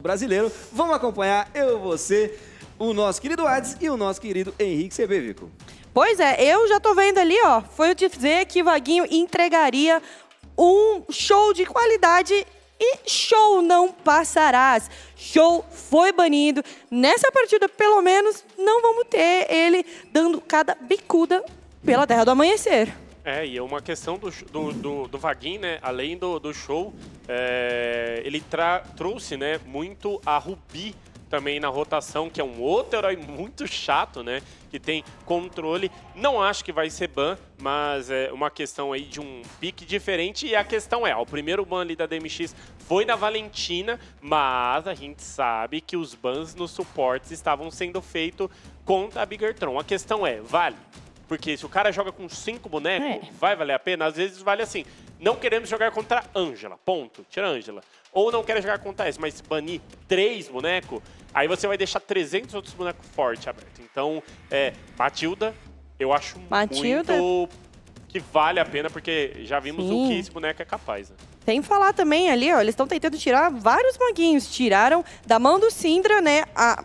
brasileiro. Vamos acompanhar eu, você, o nosso querido Ades e o nosso querido Henrique Sebevico. Pois é, eu já tô vendo ali, ó. Foi eu te dizer que Vaguinho entregaria um show de qualidade e show não passarás. Show foi banido. Nessa partida, pelo menos, não vamos ter ele dando cada bicuda pela Terra do Amanhecer. É, e é uma questão do, do, do, do né? Além do, do show, é, ele tra trouxe né, muito a Rubi também na rotação, que é um outro herói muito chato, né? Que tem controle. Não acho que vai ser ban, mas é uma questão aí de um pique diferente. E a questão é, ó, o primeiro ban ali da DMX foi na Valentina, mas a gente sabe que os bans nos suportes estavam sendo feitos contra a Bigertron. A questão é, vale porque se o cara joga com cinco bonecos, é. vai valer a pena? Às vezes vale assim. Não queremos jogar contra Ângela, ponto. Tira Ângela. Ou não quer jogar contra essa, mas banir três bonecos, aí você vai deixar 300 outros bonecos fortes abertos. Então, é, Matilda, eu acho Matilda. muito que vale a pena, porque já vimos Sim. o que esse boneco é capaz. Né? Tem que falar também ali, ó, eles estão tentando tirar vários maguinhos. Tiraram da mão do Sindra, né, a,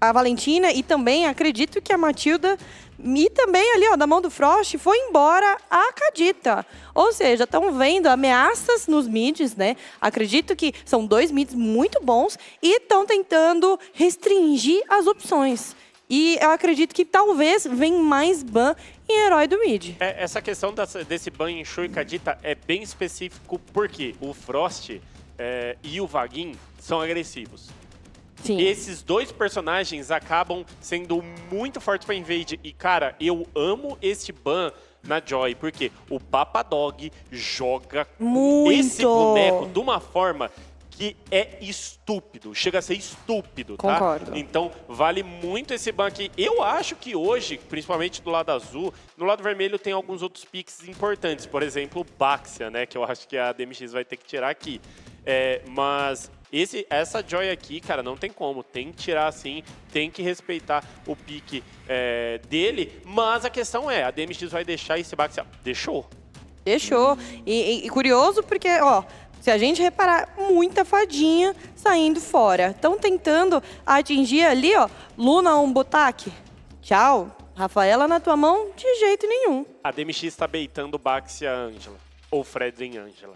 a Valentina e também acredito que a Matilda e também ali, ó, da mão do Frost, foi embora a Cadita. Ou seja, estão vendo ameaças nos mids, né? Acredito que são dois mids muito bons e estão tentando restringir as opções. E eu acredito que talvez venha mais ban em herói do mid. É, essa questão dessa, desse ban em Shu e Kadita é bem específico porque o Frost é, e o Vaguin são agressivos. Sim. Esses dois personagens acabam sendo muito fortes para invade. E, cara, eu amo este ban na Joy, porque o Papadog joga muito. esse boneco de uma forma que é estúpido, chega a ser estúpido, tá? Concordo. tá? Então, vale muito esse ban aqui. Eu acho que hoje, principalmente do lado azul, no lado vermelho tem alguns outros picks importantes, por exemplo, Baxia, né, que eu acho que a DMX vai ter que tirar aqui. É, mas esse, essa Joy aqui, cara, não tem como. Tem que tirar assim, tem que respeitar o pique é, dele. Mas a questão é, a DMX vai deixar esse baxia assim, Deixou. Deixou. E, e, e curioso porque, ó, se a gente reparar, muita fadinha saindo fora. Estão tentando atingir ali, ó, Luna um botaque. Tchau. Rafaela na tua mão, de jeito nenhum. A DMX está beitando Baxia Ângela. Ou Fredrin Ângela.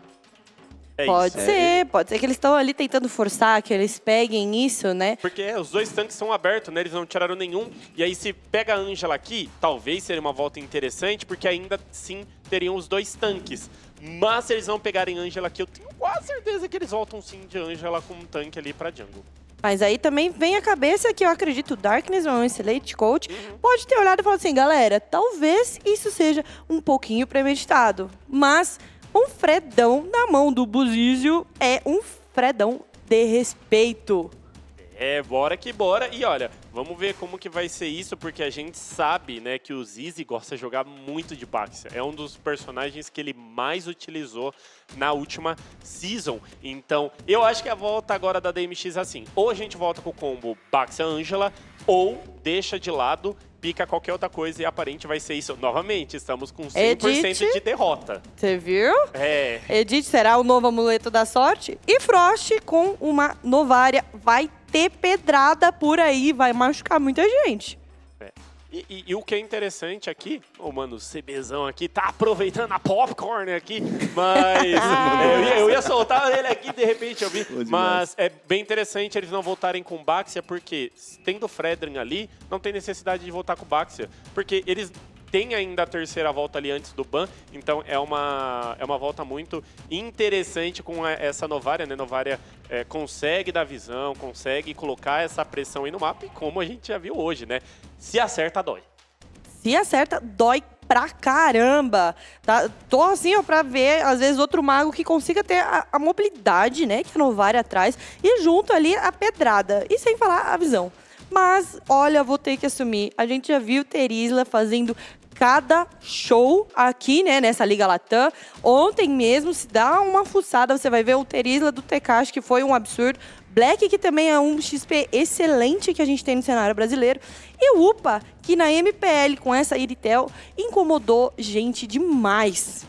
É pode isso. É. ser, é. pode ser que eles estão ali tentando forçar, que eles peguem isso, né? Porque é, os dois tanques são abertos, né? Eles não tiraram nenhum. E aí, se pega a Angela aqui, talvez seria uma volta interessante, porque ainda sim teriam os dois tanques. Mas se eles não pegarem Angela aqui, eu tenho quase certeza que eles voltam sim de Angela com um tanque ali pra jungle. Mas aí também vem a cabeça que eu acredito, Darkness é um excelente coach, uhum. pode ter olhado e falado assim, galera, talvez isso seja um pouquinho premeditado, mas um fredão na mão do Buzizio é um fredão de respeito. É, bora que bora. E olha, vamos ver como que vai ser isso, porque a gente sabe, né, que o Zizi gosta de jogar muito de Baxia. É um dos personagens que ele mais utilizou na última season. Então, eu acho que a volta agora da DMX é assim. Ou a gente volta com o combo Baxia Angela, ou deixa de lado pica qualquer outra coisa e aparente vai ser isso. Novamente, estamos com 100% Edith, de derrota. Você viu? É. Edith será o novo amuleto da sorte. E Frost com uma novária vai ter pedrada por aí, vai machucar muita gente. E, e, e, o que é interessante aqui, ô oh, mano, o CBzão aqui tá aproveitando a popcorn aqui, mas eu, eu, ia soltar ele aqui de repente eu vi. Mas é bem interessante eles não voltarem com Baxia, porque tendo o Fredrin ali, não tem necessidade de voltar com Baxia, porque eles tem ainda a terceira volta ali antes do ban, então é uma, é uma volta muito interessante com essa Novária, né? Novária é, consegue dar visão, consegue colocar essa pressão aí no mapa e como a gente já viu hoje, né? Se acerta, dói. Se acerta, dói pra caramba. Tá? Tô assim, ó, pra ver, às vezes, outro mago que consiga ter a, a mobilidade, né, que a Novária atrás e junto ali a pedrada. E sem falar a visão. Mas, olha, vou ter que assumir. A gente já viu Terisla fazendo cada show aqui, né, nessa Liga Latam. Ontem mesmo, se dá uma fuçada, você vai ver o Terisla do Tecash, que foi um absurdo. Black, que também é um XP excelente que a gente tem no cenário brasileiro. E o UPA, que na MPL, com essa Iritel, incomodou gente demais.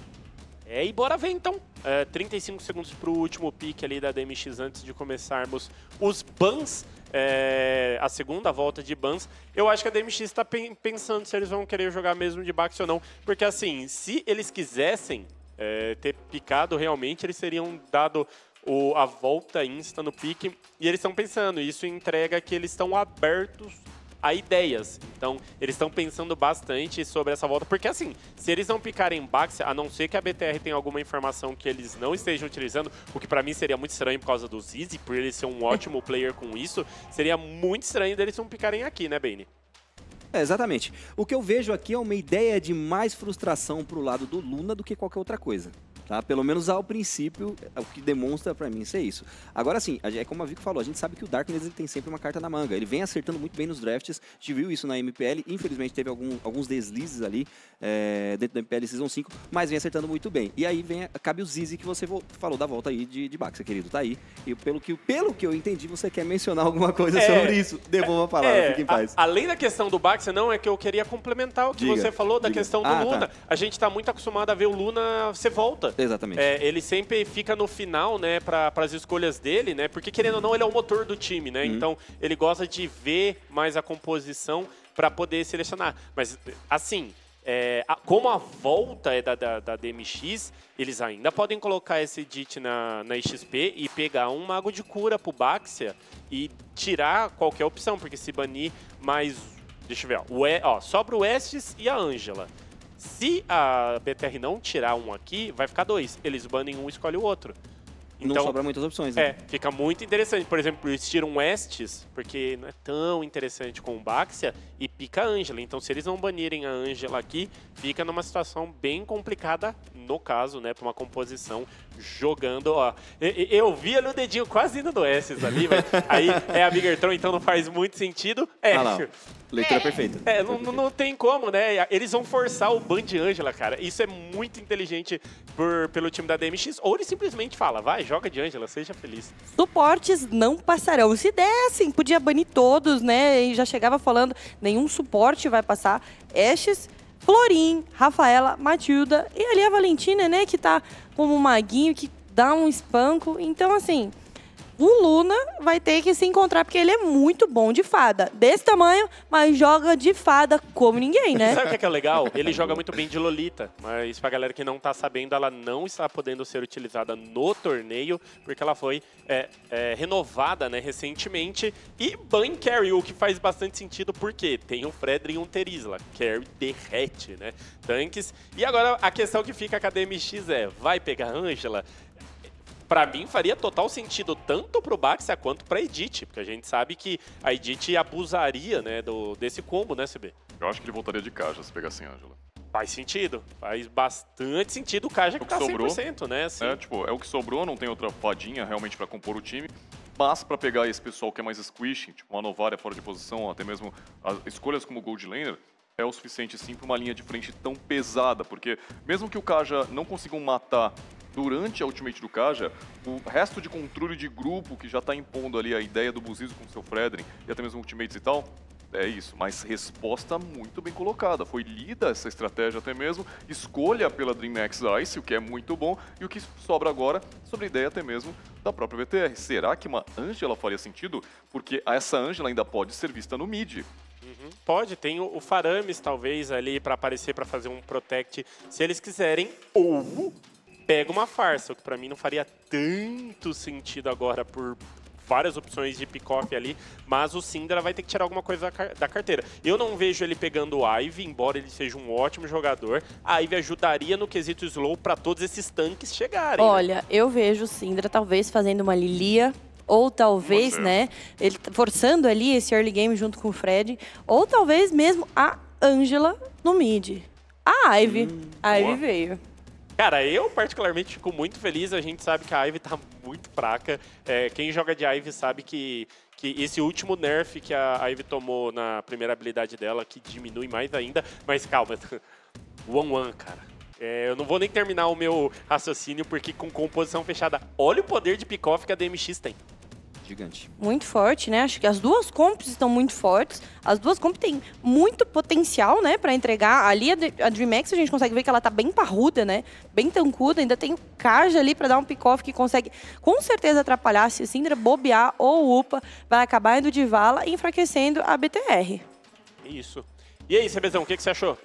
É, e bora ver então Uh, é, 35 segundos para o último pique ali da DMX antes de começarmos os bans, é, a segunda volta de bans. Eu acho que a DMX está pe pensando se eles vão querer jogar mesmo de Bax ou não, porque assim, se eles quisessem é, ter picado realmente, eles seriam dado o, a volta insta no pique, e eles estão pensando, isso entrega que eles estão abertos a ideias. Então, eles estão pensando bastante sobre essa volta, porque assim, se eles não picarem Bax, a não ser que a BTR tenha alguma informação que eles não estejam utilizando, o que para mim seria muito estranho por causa do Zizi, por ele ser um ótimo player com isso, seria muito estranho deles não picarem aqui, né, Bane? É, exatamente. O que eu vejo aqui é uma ideia de mais frustração pro lado do Luna do que qualquer outra coisa. Tá? Pelo menos ao princípio, é o que demonstra para mim ser isso. Agora sim, é como a Vico falou, a gente sabe que o Darkness ele tem sempre uma carta na manga. Ele vem acertando muito bem nos drafts, a gente viu isso na MPL, infelizmente teve algum, alguns deslizes ali é, dentro da MPL Season 5, mas vem acertando muito bem. E aí vem, cabe o Zizi que você falou da volta aí de, de Baxa, querido, tá aí. E pelo que, pelo que eu entendi, você quer mencionar alguma coisa é, sobre isso. Devolva a palavra, é, fique em paz. A, além da questão do Baxa, não, é que eu queria complementar o que diga, você falou da diga. questão do ah, tá. Luna. Tá. A gente tá muito acostumado a ver o Luna ser volta. Exatamente. É, ele sempre fica no final, né, para as escolhas dele, né? Porque querendo ou não, ele é o motor do time, né? Uhum. Então, ele gosta de ver mais a composição para poder selecionar. Mas assim, é, a, como a volta é da, da, da, DMX, eles ainda podem colocar esse DIT na, na XP e pegar um mago de cura pro Baxia e tirar qualquer opção, porque se banir mais. Deixa eu ver, ó, o e, ó sobra o Estes e a Ângela. Se a BTR não tirar um aqui, vai ficar dois. Eles banem um e escolhem o outro. Então, não sobra muitas opções, é, né? É, fica muito interessante. Por exemplo, eles tiram Estes, porque não é tão interessante com o Baxia, e pica a Angela. Então, se eles não banirem a Angela aqui, fica numa situação bem complicada, no caso, né, para uma composição jogando, ó. Eu ali o dedinho quase indo no S ali, mas aí é a Bigertron, então não faz muito sentido. É. Ah, Leitura é. perfeita. É, não, não, tem como, né? Eles vão forçar o ban de Angela, cara. Isso é muito inteligente por, pelo time da DMX. Ou ele simplesmente fala, vai, joga de Angela, seja feliz. Suportes não passarão. Se dessem, podia banir todos, né? E já chegava falando, nenhum suporte vai passar. Ashes Florim, Rafaela, Matilda e ali a Valentina, né, que tá como o Maguinho, que dá um espanco. Então, assim, o Luna vai ter que se encontrar, porque ele é muito bom de fada. Desse tamanho, mas joga de fada como ninguém, né? Sabe o é que é legal? Ele joga muito bem de Lolita, mas pra galera que não tá sabendo, ela não está podendo ser utilizada no torneio, porque ela foi é, é, renovada né, recentemente. E Ban Carry, o que faz bastante sentido, porque tem o Fredrin e um Terisla. Carry derrete, né? Tanques. E agora a questão que fica com a DMX é, vai pegar Angela? para mim faria total sentido tanto pro Baxa Baxia quanto para Edith, porque a gente sabe que a Edith abusaria né, do, desse combo, né, CB? Eu acho que ele voltaria de caixa se pegasse Ângela. Faz sentido. Faz bastante sentido o Kaja é que, que tá sobrou, 100%, né? Assim. É, tipo, é o que sobrou, não tem outra fadinha realmente para compor o time. Mas para pegar esse pessoal que é mais squishing, tipo uma Novaria fora de posição, até mesmo escolhas como Gold Laner, é o suficiente sim para uma linha de frente tão pesada, porque mesmo que o Kaja não consiga matar durante a ultimate do Kaja, o resto de controle de grupo que já está impondo ali a ideia do Buzizo com o seu Fredrin e até mesmo ultimates e tal, é isso, mas resposta muito bem colocada. Foi lida essa estratégia até mesmo, escolha pela Dreamx, Ice, o que é muito bom, e o que sobra agora sobre a ideia até mesmo da própria VTR. Será que uma Angela faria sentido? Porque essa Angela ainda pode ser vista no mid. Uhum. Pode, tem o, o, Farames talvez ali para aparecer para fazer um protect, se eles quiserem, ou pega uma farsa, o que para mim não faria tanto sentido agora por várias opções de pick-off ali, mas o Syndra vai ter que tirar alguma coisa da carteira. Eu não vejo ele pegando o Ivy, embora ele seja um ótimo jogador. A Ivy ajudaria no quesito slow para todos esses tanques chegarem. Né? Olha, né? eu vejo o Syndra talvez fazendo uma Lilia ou talvez, é né, ele tá forçando ali esse early game junto com o Fred, ou talvez mesmo a Angela no mid. A Ivy. Hum, a Ivy veio. Cara, eu particularmente fico muito feliz. A gente sabe que a Ivy tá muito fraca. É, quem joga de Ivy sabe que, que esse último nerf que a Ivy tomou na primeira habilidade dela, que diminui mais ainda. Mas calma, one one, cara. É, eu não vou nem terminar o meu raciocínio, porque com composição fechada, olha o poder de pick-off que a DMX tem. Gigante. Muito forte, né? Acho que as duas comps estão muito fortes. As duas comps têm muito potencial, né, para entregar. Ali a, Dreamx, a gente consegue ver que ela tá bem parruda, né? Bem tancuda. Ainda tem o Karja ali para dar um pick-off que consegue com certeza atrapalhar. Se Sindra bobear ou upa, vai acabar indo de vala, enfraquecendo a BTR. Isso. E aí, CBzão, o que, que você achou?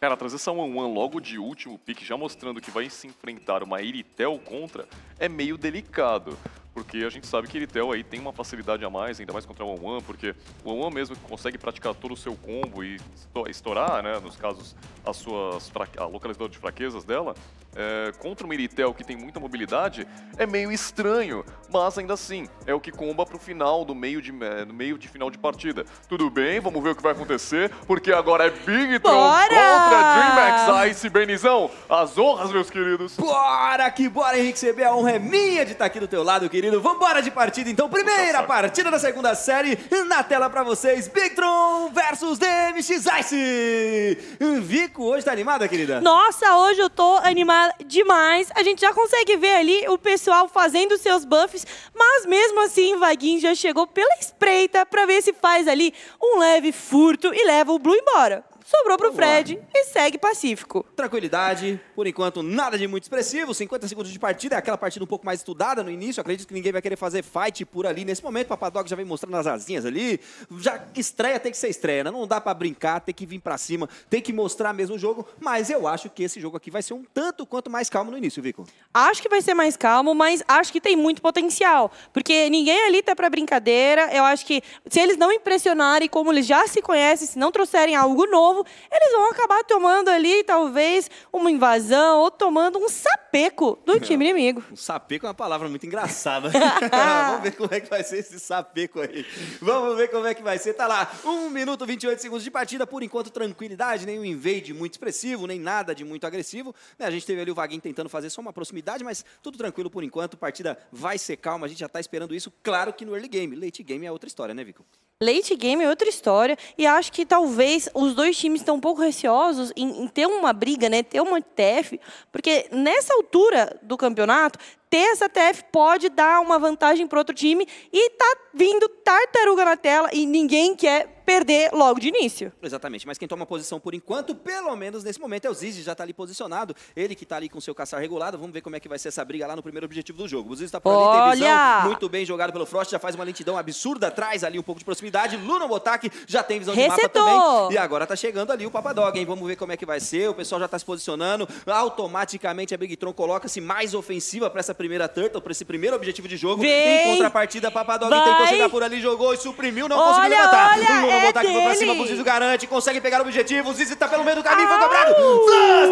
Cara, a transição 1-1 logo de último pick, já mostrando que vai se enfrentar uma Iritel contra é meio delicado porque a gente sabe que Iritel aí tem uma facilidade a mais, ainda mais contra o Wan porque o Wan mesmo consegue praticar todo o seu combo e estourar, né, nos casos, as suas a localização de fraquezas dela, é, contra o Iritel que tem muita mobilidade, é meio estranho, mas ainda assim, é o que comba pro final, do meio de, no é, meio de final de partida. Tudo bem, vamos ver o que vai acontecer, porque agora é Big Tron bora! contra DreamHack Ice, Benizão, as honras, meus queridos. Bora que bora CB, a honra honra é minha de estar tá aqui do teu lado, querido. Vambora de partida, então. Primeira partida da segunda série na tela pra vocês. Bigtron versus DMX Ice. Vico, hoje tá animada, querida? Nossa, hoje eu tô animada demais. A gente já consegue ver ali o pessoal fazendo seus buffs, mas mesmo assim, Vaguinho já chegou pela espreita pra ver se faz ali um leve furto e leva o Blue embora. Sobrou pro Vamos Fred lá. e segue pacífico. Tranquilidade, por enquanto nada de muito expressivo, 50 segundos de partida, é aquela partida um pouco mais estudada no início, acredito que ninguém vai querer fazer fight por ali nesse momento, Papadog já vem mostrando as asinhas ali, já estreia tem que ser estreia, né? não dá para brincar, tem que vir para cima, tem que mostrar mesmo o jogo, mas eu acho que esse jogo aqui vai ser um tanto quanto mais calmo no início, Vico. Acho que vai ser mais calmo, mas acho que tem muito potencial, porque ninguém ali tá para brincadeira, eu acho que se eles não impressionarem como eles já se conhecem, se não trouxerem algo novo, eles vão acabar tomando ali, talvez, uma invasão ou tomando um sapeco do time inimigo. Um sapeco é uma palavra muito engraçada. Vamos ver como é que vai ser esse sapeco aí. Vamos ver como é que vai ser. Tá lá, 1 minuto 28 segundos de partida, por enquanto tranquilidade, nenhum invade muito expressivo, nem nada de muito agressivo. Né? A gente teve ali o Vaguinho tentando fazer só uma proximidade, mas tudo tranquilo por enquanto. Partida vai ser calma, a gente já tá esperando isso. Claro que no early game, late game é outra história, né, Vico? Late game é outra história e acho que talvez os dois times times estão um pouco receosos em, em ter uma briga, né, ter uma TF, porque nessa altura do campeonato, ter essa TF pode dar uma vantagem para outro time e tá vindo tartaruga na tela e ninguém quer perder logo de início. Exatamente, mas quem toma posição por enquanto, pelo menos nesse momento, é o Zizi, já tá ali posicionado. Ele que está ali com seu caçar regulado, vamos ver como é que vai ser essa briga lá no primeiro objetivo do jogo. O Zizi está por Olha! ali, tem visão, muito bem jogado pelo Frost, já faz uma lentidão absurda, traz ali um pouco de proximidade. Luna Botak já tem visão Recetou. de mapa também. E agora está chegando ali o Papadog, hein? Vamos ver como é que vai ser, o pessoal já está se posicionando. Automaticamente a Big Tron coloca-se mais ofensiva para essa primeira turtle, para esse primeiro objetivo de jogo. Vem. Em contrapartida, Papadog tentou chegar por ali, jogou e suprimiu, não olha, conseguiu levantar. Olha, vão voltar aqui pra cima. É o garante, consegue pegar o objetivo. O Zizi tá pelo meio do caminho, foi cobrado. Flash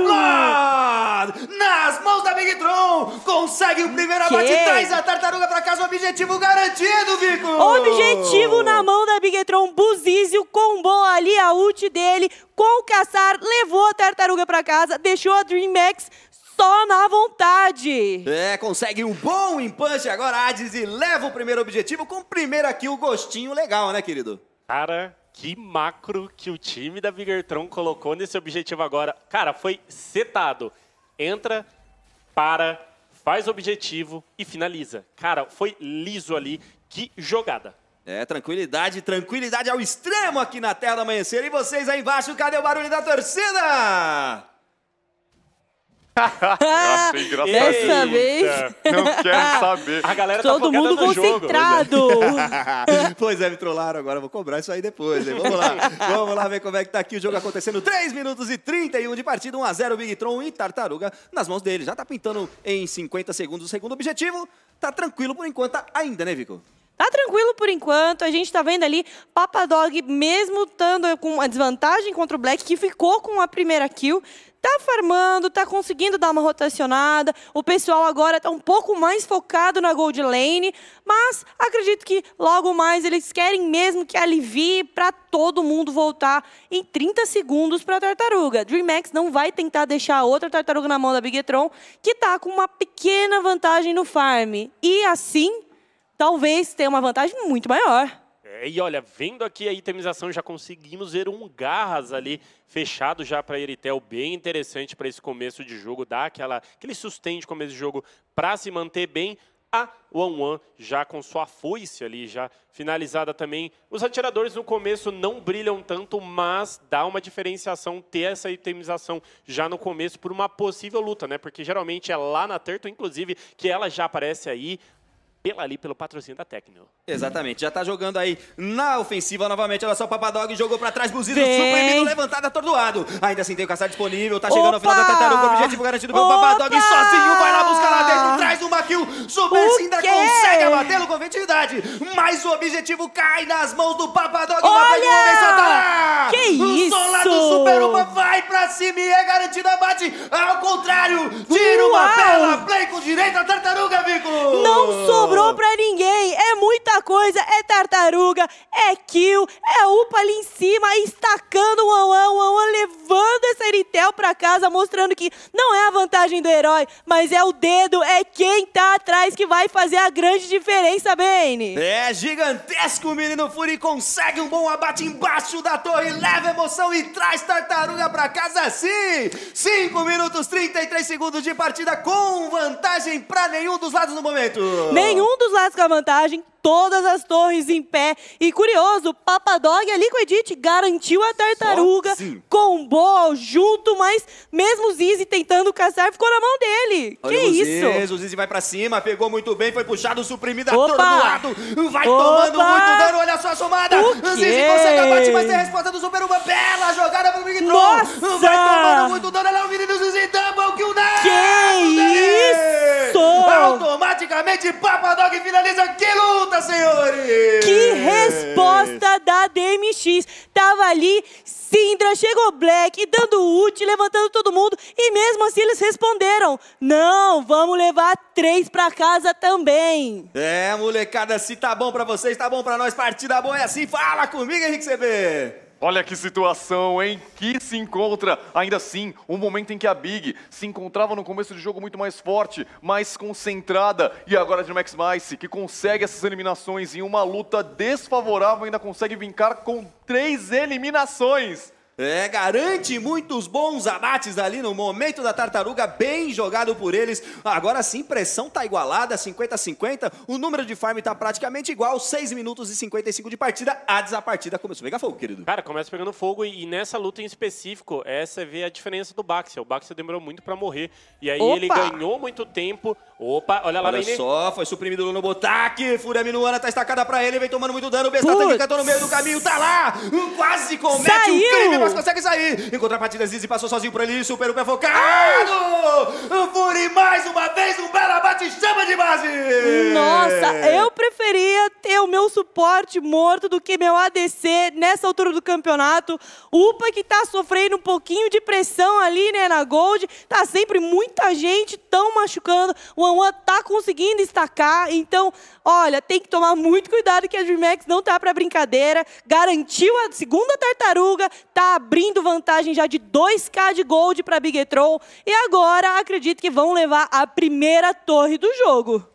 Blood! Nas mãos da Big Tron! Consegue o primeiro abate, traz a tartaruga pra casa. Objetivo garantido, Vico! Objetivo na mão da Big Tron. Buzizio combou ali a ult dele com o caçar, levou a tartaruga pra casa, deixou a DreamHack só na vontade. É, consegue um bom empate agora, Hades, e leva o primeiro objetivo com o primeiro aqui o gostinho legal, né, querido? Cara, que macro que o time da Vigertron colocou nesse objetivo agora. Cara, foi setado. Entra, para, faz objetivo e finaliza. Cara, foi liso ali. Que jogada. É, tranquilidade, tranquilidade ao extremo aqui na Terra do Amanhecer. E vocês aí embaixo, cadê o barulho da torcida? Nossa, Dessa é. vez. Não quero saber. A galera Todo tá mundo concentrado. pois é, me trollaram agora. Vou cobrar isso aí depois. Hein? Vamos lá. Vamos lá ver como é que tá aqui o jogo acontecendo. 3 minutos e 31 de partida. 1x0 Big Tron e Tartaruga nas mãos dele. Já tá pintando em 50 segundos o segundo objetivo. Tá tranquilo por enquanto tá ainda, né, Vico? Tá tranquilo por enquanto. A gente tá vendo ali papa dog mesmo estando com uma desvantagem contra o Black, que ficou com a primeira kill, tá farmando, tá conseguindo dar uma rotacionada. O pessoal agora tá um pouco mais focado na gold lane, mas acredito que logo mais eles querem mesmo que alivie para todo mundo voltar em 30 segundos para a tartaruga. dreamx não vai tentar deixar outra tartaruga na mão da Bigetron, que tá com uma pequena vantagem no farm. E assim, talvez tenha uma vantagem muito maior. É, e olha, vendo aqui a itemização, já conseguimos ver um Garras ali fechado já para Eritel, bem interessante para esse começo de jogo, dá aquela, aquele sustento de começo de jogo para se manter bem. A One One já com sua foice ali, já finalizada também. Os atiradores no começo não brilham tanto, mas dá uma diferenciação ter essa itemização já no começo por uma possível luta, né? Porque geralmente é lá na Turtle, inclusive, que ela já aparece aí, pela ali, pelo patrocínio da Tecno. Exatamente, já tá jogando aí na ofensiva novamente, olha só, o Papadog jogou pra trás, buzido, suprimido, levantado, atordoado. Ainda assim tem o caçar disponível, tá chegando Opa! ao final da tartaruga, objetivo garantido pelo Papadog, sozinho, vai lá buscar lá dentro, traz uma kill, Super Cinda consegue abatê-lo com efetividade, mas o objetivo cai nas mãos do Papadog, uma vez só tá lá! Que isso! O solado Super Uma vai pra cima e é garantido abate, ao contrário, tira Uau! uma bela play com direita, tartaruga, Vico! Não sobrou! sobrou pra ninguém. É muita coisa, é tartaruga, é kill, é upa ali em cima, estacando o Wanwan, o Wanwan levando essa Eritel pra casa, mostrando que não é a vantagem do herói, mas é o dedo, é quem tá atrás que vai fazer a grande diferença, Bane. É gigantesco, o menino Fury consegue um bom abate embaixo da torre, leva emoção e traz tartaruga pra casa sim! 5 minutos 33 segundos de partida com vantagem pra nenhum dos lados no momento. Nem nenhum dos lados com a vantagem, todas as torres em pé. E curioso, Papa Dog ali com Edith garantiu a tartaruga, Sozinho. Assim? combou junto, mas mesmo Zizi tentando caçar, ficou na mão dele. Olha que o isso? Ziz, o Zizi vai pra cima, pegou muito bem, foi puxado, suprimido, atordoado. Vai Opa! tomando muito dano, olha só a somada. O Zizi consegue abater, mas tem a resposta do Super Uma. Bela jogada pro Big Nossa! Vai tomando muito dano, olha o menino Zizi, double kill dela. Que isso? Automaticamente, Papa Dog finaliza, que luta! resposta, senhores! Que resposta da DMX! Tava ali, Sindra, chegou Black, dando ult, levantando todo mundo, e mesmo assim eles responderam: Não, vamos levar três pra casa também. É, molecada, se tá bom pra vocês, tá bom pra nós, partida boa é assim, fala comigo, Henrique CB! Olha que situação, hein? Que se encontra, ainda assim, um momento em que a Big se encontrava no começo do jogo muito mais forte, mais concentrada, e agora a Max Mice, que consegue essas eliminações em uma luta desfavorável, ainda consegue vincar com três eliminações. É, garante muitos bons abates ali no momento da tartaruga, bem jogado por eles. Agora sim, pressão tá igualada, 50-50. O número de farm tá praticamente igual, 6 minutos e 55 de partida. a desapartida começou a pegar fogo, querido. Cara, começa pegando fogo e, e nessa luta em específico, é, você vê a diferença do Baxia. O Baxia demorou muito para morrer e aí Opa! ele ganhou muito tempo. Opa, olha lá, Olha Laine. só, foi suprimido o Luno Botac. Furami Luana tá estacada pra ele, vem tomando muito dano. O Bestatan que catou no meio do caminho, tá lá! Quase comete Saiu. um crime, mas consegue sair. Em contrapartida, Zizi passou sozinho por ele, super o pé focado! Furi mais uma vez, um belo abate-chama de base! Nossa, eu preferia ter o meu suporte morto do que meu ADC nessa altura do campeonato. Upa que tá sofrendo um pouquinho de pressão ali, né, na Gold. Tá sempre muita gente tão machucando. O One está conseguindo destacar. Então, olha, tem que tomar muito cuidado que a DreamHack não está para brincadeira. Garantiu a segunda tartaruga, está abrindo vantagem já de 2k de gold para Big Troll. E agora acredito que vão levar a primeira torre do jogo.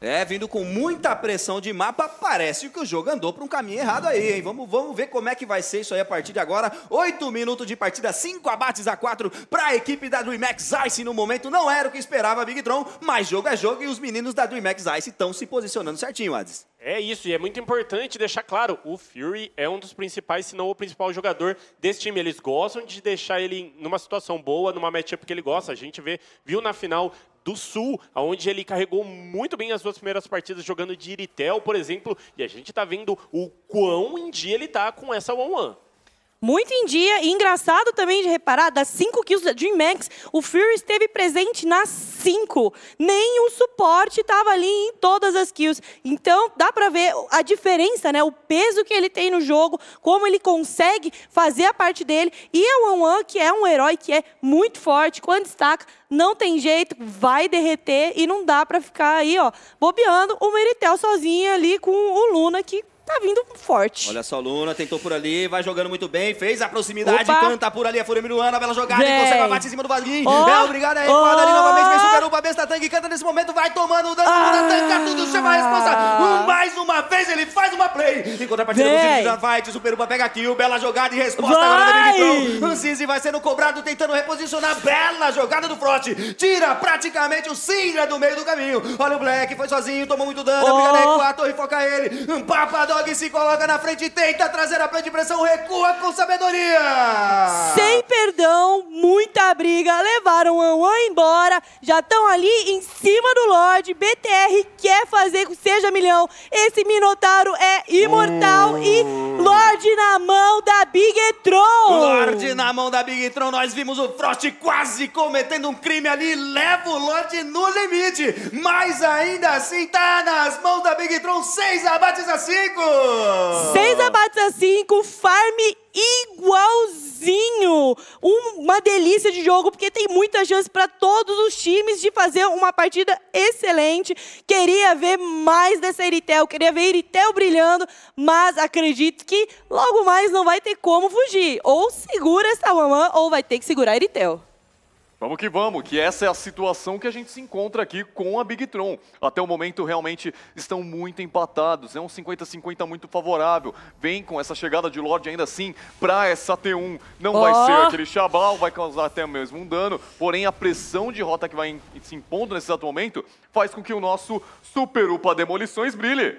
É, vindo com muita pressão de mapa, parece que o jogo andou para um caminho errado aí, hein? Vamos, vamos ver como é que vai ser isso aí a partir de agora. Oito minutos de partida, cinco abates a quatro para a equipe da DreamHack Ice no momento. Não era o que esperava a Big Tron, mas jogo é jogo e os meninos da DreamHack Ice estão se posicionando certinho, Ades. É isso, e é muito importante deixar claro, o Fury é um dos principais, se não o principal jogador desse time. Eles gostam de deixar ele numa situação boa, numa matchup que ele gosta. A gente vê, viu na final do Sul, onde ele carregou muito bem as suas primeiras partidas jogando de Iritel, por exemplo, e a gente está vendo o quão em dia ele está com essa one-one. Muito em dia, e engraçado também de reparar, das 5 kills da DreamHack, o Fury esteve presente nas 5. Nem o suporte estava ali em todas as kills. Então, dá para ver a diferença, né? O peso que ele tem no jogo, como ele consegue fazer a parte dele. E a é Wan Wan, que é um herói que é muito forte, quando destaca, não tem jeito, vai derreter e não dá para ficar aí, ó, bobeando o Meritel sozinho ali com o Luna, que tá vindo forte. Olha só, Luna tentou por ali, vai jogando muito bem, fez a proximidade, Opa. canta por ali a Fúria Miruana, bela jogada, Vem. consegue a bate em cima do Vasguinho. Oh. É, obrigado aí, oh. ali novamente, vem super upa, besta tanque, canta nesse momento, vai tomando, dando, ah. tanca tudo, chama a resposta. mais uma vez, ele faz uma play. Em contrapartida, do Zizi já vai, super upa, pega aqui, bela jogada e resposta vai. agora da Big O Zizi vai sendo cobrado, tentando reposicionar, bela jogada do Frost. Tira praticamente o Sindra do meio do caminho. Olha o Black, foi sozinho, tomou muito dano, oh. obrigado aí, a torre foca ele. Um papadão joga e se coloca na frente, tenta trazer a pé de pressão, recua com sabedoria. Sem perdão, muita briga, levaram o Wan embora, já estão ali em cima do Lorde, BTR quer fazer com seja milhão, esse Minotauro é imortal e hum. Lorde na mão da Big Tron. Lorde na mão da Big Tron, nós vimos o Frost quase cometendo um crime ali, leva o Lorde no limite, mas ainda assim tá nas mãos da Big Tron, seis abates a cinco. Seis abates a assim, com farm igualzinho. Uma delícia de jogo, porque tem muita chance para todos os times de fazer uma partida excelente. Queria ver mais dessa Eritel, queria ver Eritel brilhando, mas acredito que logo mais não vai ter como fugir. Ou segura essa mamã, ou vai ter que segurar a Eritel. Vamos que vamos, que essa é a situação que a gente se encontra aqui com a Big Tron. Até o momento, realmente, estão muito empatados. É um 50-50 muito favorável. Vem com essa chegada de Lorde ainda assim para essa T1. Não oh. vai ser aquele chabal, vai causar até mesmo um dano. Porém, a pressão de rota que vai se impondo nesse exato momento faz com que o nosso Super Upa Demolições brilhe.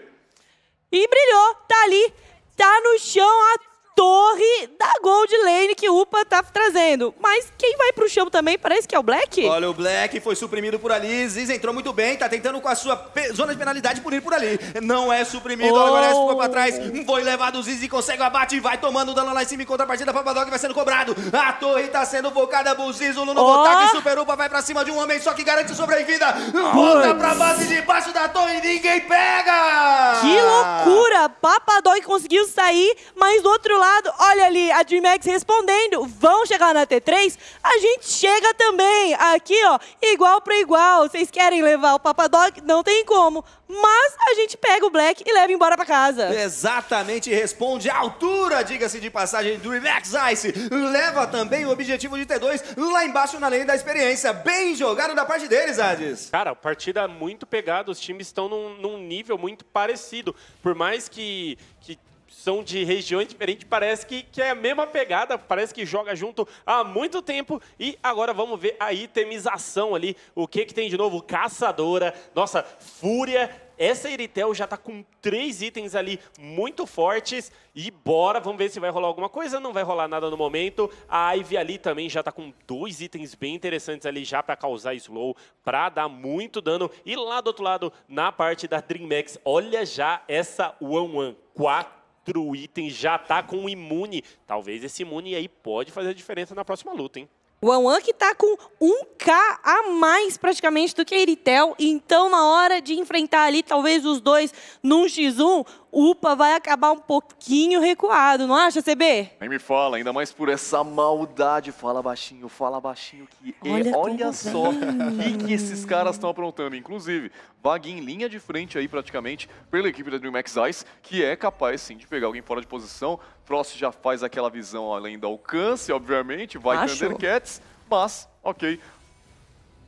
E brilhou, tá ali, tá no chão a torre da Gold Lane que o UPA tá trazendo. Mas quem vai pro chão também parece que é o Black. Olha, o Black foi suprimido por ali. Ziz entrou muito bem, tá tentando com a sua zona de penalidade punir por ali. Não é suprimido. Oh. Olha, agora ficou é pra trás. Foi levado o Ziz e consegue o abate. Vai tomando dano lá em cima em contrapartida. Papadog vai sendo cobrado. A torre tá sendo focada. Ziz, o Luno oh. que Super UPA vai pra cima de um homem só que garante sobrevida. Volta pra base de baixo da torre e ninguém pega! Que loucura! Papadog conseguiu sair, mas do outro lado lado, olha ali a DreamHack respondendo, vão chegar na T3? A gente chega também, aqui ó, igual para igual. Vocês querem levar o Papadog? Não tem como. Mas a gente pega o Black e leva embora para casa. Exatamente, responde à altura, diga-se de passagem, do Ice. Leva também o objetivo de T2 lá embaixo na lei da experiência. Bem jogado da parte deles, Hades. Cara, partida muito pegada, os times estão num, num nível muito parecido. Por mais que, que são de regiões diferentes, parece que, que é a mesma pegada, parece que joga junto há muito tempo. E agora vamos ver a itemização ali, o que, que tem de novo? Caçadora, nossa, Fúria, essa Iritel já tá com três itens ali muito fortes. E bora, vamos ver se vai rolar alguma coisa. Não vai rolar nada no momento. A Ivy ali também já tá com dois itens bem interessantes ali já para causar slow, para dar muito dano. E lá do outro lado, na parte da Max, olha já essa 1-1, 4 outro item já tá com um imune. Talvez esse imune aí pode fazer a diferença na próxima luta, hein? O Auan que está com 1K a mais praticamente do que a Eritel. Então, na hora de enfrentar ali, talvez os dois num X1, UPA vai acabar um pouquinho recuado, não acha, CB? Nem me fala, ainda mais por essa maldade. Fala baixinho, fala baixinho. Que é, Olha, olha tá só o que, esses caras estão aprontando. Inclusive, Vaguinho em linha de frente aí praticamente pela equipe da Max Ice, que é capaz sim de pegar alguém fora de posição. Frost já faz aquela visão além do alcance, obviamente, vai Acho. Thundercats, mas, ok,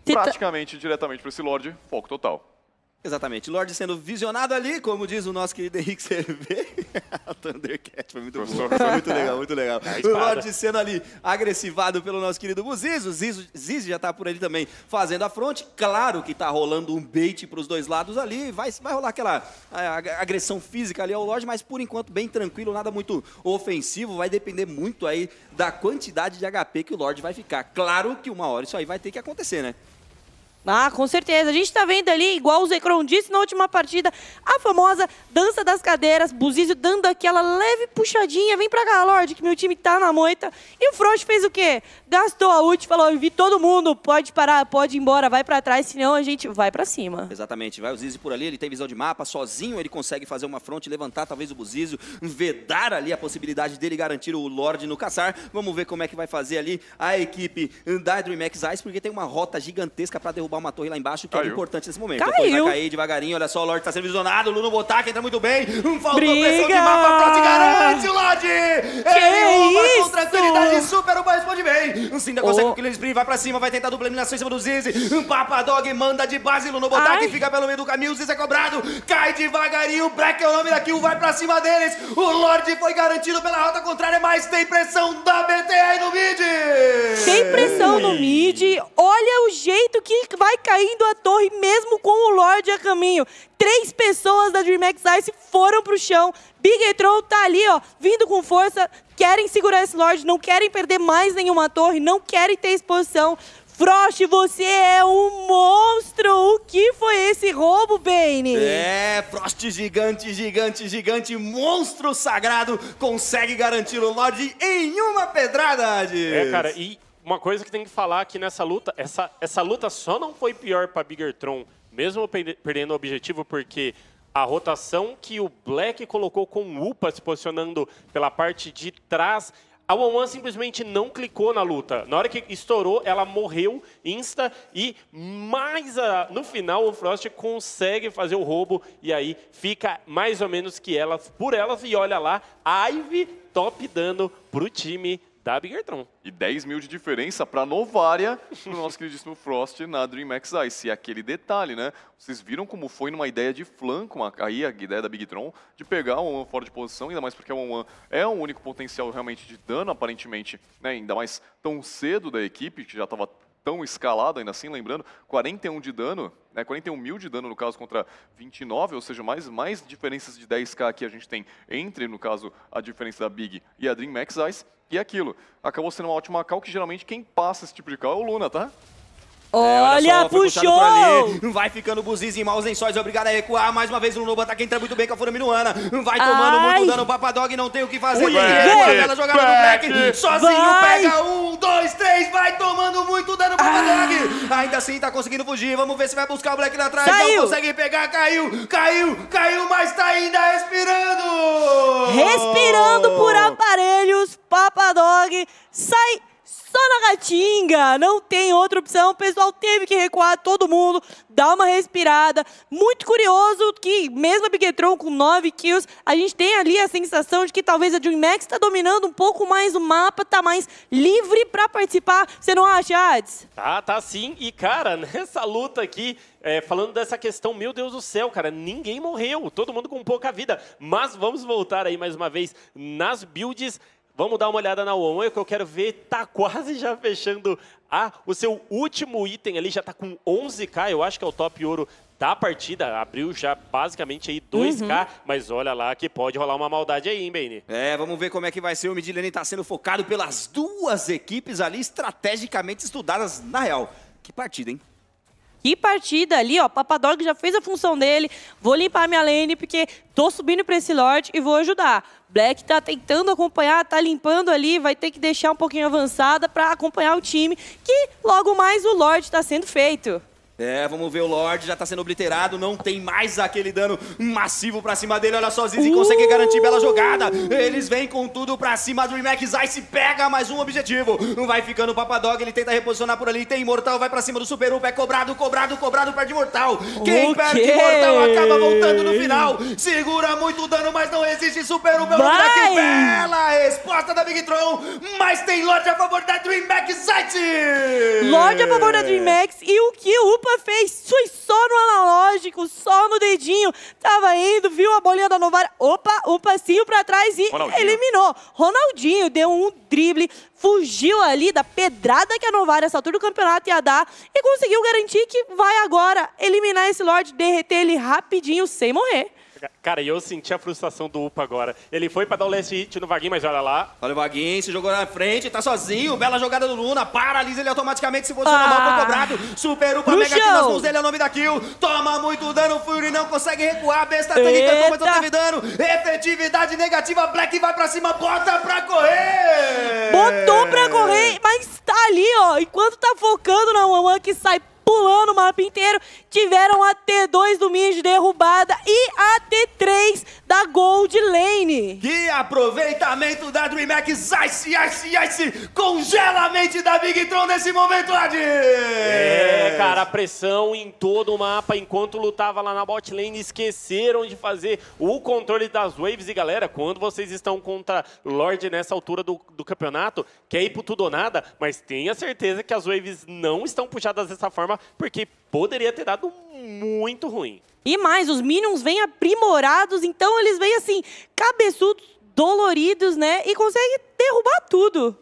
praticamente diretamente para esse Lorde, foco total. Exatamente. Lorde sendo visionado ali, como diz o nosso querido Henrique Cerve. a Thundercat foi muito bom. Foi muito legal, muito legal. É o Lorde sendo ali agressivado pelo nosso querido Buzizo. Zizo, Zizo já tá por ali também fazendo a fronte. Claro que tá rolando um bait pros dois lados ali. Vai, vai rolar aquela agressão física ali ao Lorde, mas por enquanto bem tranquilo, nada muito ofensivo. Vai depender muito aí da quantidade de HP que o Lorde vai ficar. Claro que uma hora isso aí vai ter que acontecer, né? Ah, com certeza. A gente está vendo ali, igual o Zecron disse na última partida, a famosa dança das cadeiras, Buzizio dando aquela leve puxadinha. Vem pra cá, Lorde, que meu time tá na moita. E o Frost fez o quê? Gastou a ult, falou, vi todo mundo, pode parar, pode ir embora, vai para trás, senão a gente vai para cima. Exatamente, vai o Zizi por ali, ele tem visão de mapa, sozinho ele consegue fazer uma fronte, levantar talvez o Buzizio, vedar ali a possibilidade dele garantir o Lorde no caçar. Vamos ver como é que vai fazer ali a equipe da DreamHack Ice, porque tem uma rota gigantesca para derrubar derrubar uma torre lá embaixo, que é importante nesse momento. Caiu. Vai cair devagarinho, olha só, o Lorde tá sendo visionado, o Luno Botac entra muito bem. Um faltou Briga. pressão de mapa, Frost garante o Lorde! Ele rouba com tranquilidade, super o Boys bem. O Cinda consegue o Killing Spree, vai pra cima, vai tentar dupla eliminação em cima do Zizi. Um Papa Dog manda de base, Luno Botac fica pelo meio do caminho, o Zizi é cobrado. Cai devagarinho, o Black é o nome da kill, vai pra cima deles. O Lorde foi garantido pela rota contrária, mas tem pressão da BT aí no mid! Tem pressão no mid, olha o jeito que vai caindo a torre mesmo com o Lorde a caminho. Três pessoas da DreamHack Ice foram pro chão. Big Troll tá ali, ó, vindo com força. Querem segurar esse Lorde, não querem perder mais nenhuma torre, não querem ter exposição. Frost, você é um monstro! O que foi esse roubo, Bane? É, Frost gigante, gigante, gigante, monstro sagrado, consegue garantir o Lorde em uma pedrada, Adi. É, cara, e uma coisa que tem que falar aqui nessa luta, essa, essa luta só não foi pior para Bigertron, mesmo perdendo o objetivo, porque a rotação que o Black colocou com o UPA se posicionando pela parte de trás, a One simplesmente não clicou na luta. Na hora que estourou, ela morreu insta e mais a, no final o Frost consegue fazer o roubo e aí fica mais ou menos que elas por elas e olha lá, Ive top dano pro time da tá Bigertron. E 10 mil de diferença para Novaria, pro nosso queridíssimo Frost na Dream Max Ice. E aquele detalhe, né? Vocês viram como foi numa ideia de flanco, aí a ideia da Bigtron, de pegar o One fora de posição, ainda mais porque a One é o único potencial realmente de dano, aparentemente, né? ainda mais tão cedo da equipe, que já estava tão escalado ainda assim, lembrando, 41 de dano, né, 41 mil de dano no caso contra 29, ou seja, mais, mais diferenças de 10k que a gente tem entre, no caso, a diferença da Big e a Dream Max Ice, e é aquilo. Acabou sendo uma ótima call que geralmente quem passa esse tipo de call é o Luna, tá? É, olha, olha só, puxou! Vai ficando buzis em maus lençóis, obrigado a recuar. Mais uma vez o Lobo ataque entra muito bem com é a Fura Minuana. Vai tomando Ai. muito dano, o Papadog não tem o que fazer. Ui, é, ela jogada back. no Black, sozinho vai. pega um, dois, três, vai tomando muito dano, Papadog. Ah. Ainda assim tá conseguindo fugir, vamos ver se vai buscar o Black lá atrás. Saiu. Não consegue pegar, caiu, caiu, caiu, mas tá ainda respirando! Respirando por aparelhos, Papadog sai só na Gatinga, não tem outra opção. O pessoal teve que recuar, todo mundo, dar uma respirada. Muito curioso que, mesmo a Bigetron com 9 kills, a gente tem ali a sensação de que talvez a DreamHack está dominando um pouco mais o mapa, tá mais livre para participar. Você não acha, Hades? Tá, tá sim. E, cara, nessa luta aqui, é, falando dessa questão, meu Deus do céu, cara, ninguém morreu, todo mundo com pouca vida. Mas vamos voltar aí mais uma vez nas builds Vamos dar uma olhada na Omoe, que eu quero ver, tá quase já fechando a... O seu último item ali já tá com 11k, eu acho que é o top ouro da partida, abriu já basicamente aí 2k, uhum. mas olha lá que pode rolar uma maldade aí, hein, Bane? É, vamos ver como é que vai ser, o Midlane está sendo focado pelas duas equipes ali, estrategicamente estudadas, na real. Que partida, hein? Que partida ali, ó. Papadog já fez a função dele. Vou limpar minha lane, porque tô subindo pra esse Lorde e vou ajudar. Black tá tentando acompanhar, tá limpando ali, vai ter que deixar um pouquinho avançada para acompanhar o time, que logo mais o Lorde está sendo feito. É, vamos ver o Lorde, já tá sendo obliterado, não tem mais aquele dano massivo pra cima dele. Olha só, Zizi uh! consegue garantir bela jogada. Eles vêm com tudo pra cima do Remax. Zice pega mais um objetivo. Vai ficando o Papadog, ele tenta reposicionar por ali. Tem Imortal, vai pra cima do Super Up. É cobrado, cobrado, cobrado, perde Imortal. Quem okay. perde Imortal acaba voltando no final. Segura muito dano, mas não existe Super Up. É que bela resposta da Big Tron. Mas tem Lorde a favor da DreamHack Zite. Lorde a favor da DreamHack e o que upa fez fez só no analógico, só no dedinho. Tava indo, viu a bolinha da Novara. Opa, o um passinho para trás e Ronaldinho. eliminou. Ronaldinho deu um drible, fugiu ali da pedrada que a Novara, essa altura do campeonato, ia dar e conseguiu garantir que vai agora eliminar esse Lorde, derreter ele rapidinho, sem morrer. Cara, e eu senti a frustração do UPA agora. Ele foi pra dar o last hit no Vaguinho, mas olha lá. Olha o Vaguinho, se jogou na frente, tá sozinho. Bela jogada do Luna, paralisa ele automaticamente, se posiciona ah. normal foi cobrado. Super UPA, mega kill nas mãos dele, é o nome da kill. Toma muito dano, Fury não consegue recuar. Besta Tank cantou, mas não teve dano. Efetividade negativa, Black vai pra cima, bota pra correr! Botou pra correr, mas tá ali, ó. Enquanto tá focando na Wawan que sai pulando o mapa inteiro. Tiveram a T2 do Mid derrubada e a T3 da Gold Lane. Que aproveitamento da DreamHack! Ice, Ice, Ice! Congela a mente da Big Tron nesse momento, Adi! É, cara, pressão em todo o mapa. Enquanto lutava lá na bot lane, esqueceram de fazer o controle das waves. E, galera, quando vocês estão contra Lorde nessa altura do, do campeonato, quer ir pro tudo ou nada, mas tenha certeza que as waves não estão puxadas dessa forma porque poderia ter dado muito ruim. E mais, os Minions vêm aprimorados, então eles vêm assim, cabeçudos, doloridos, né? E conseguem derrubar tudo.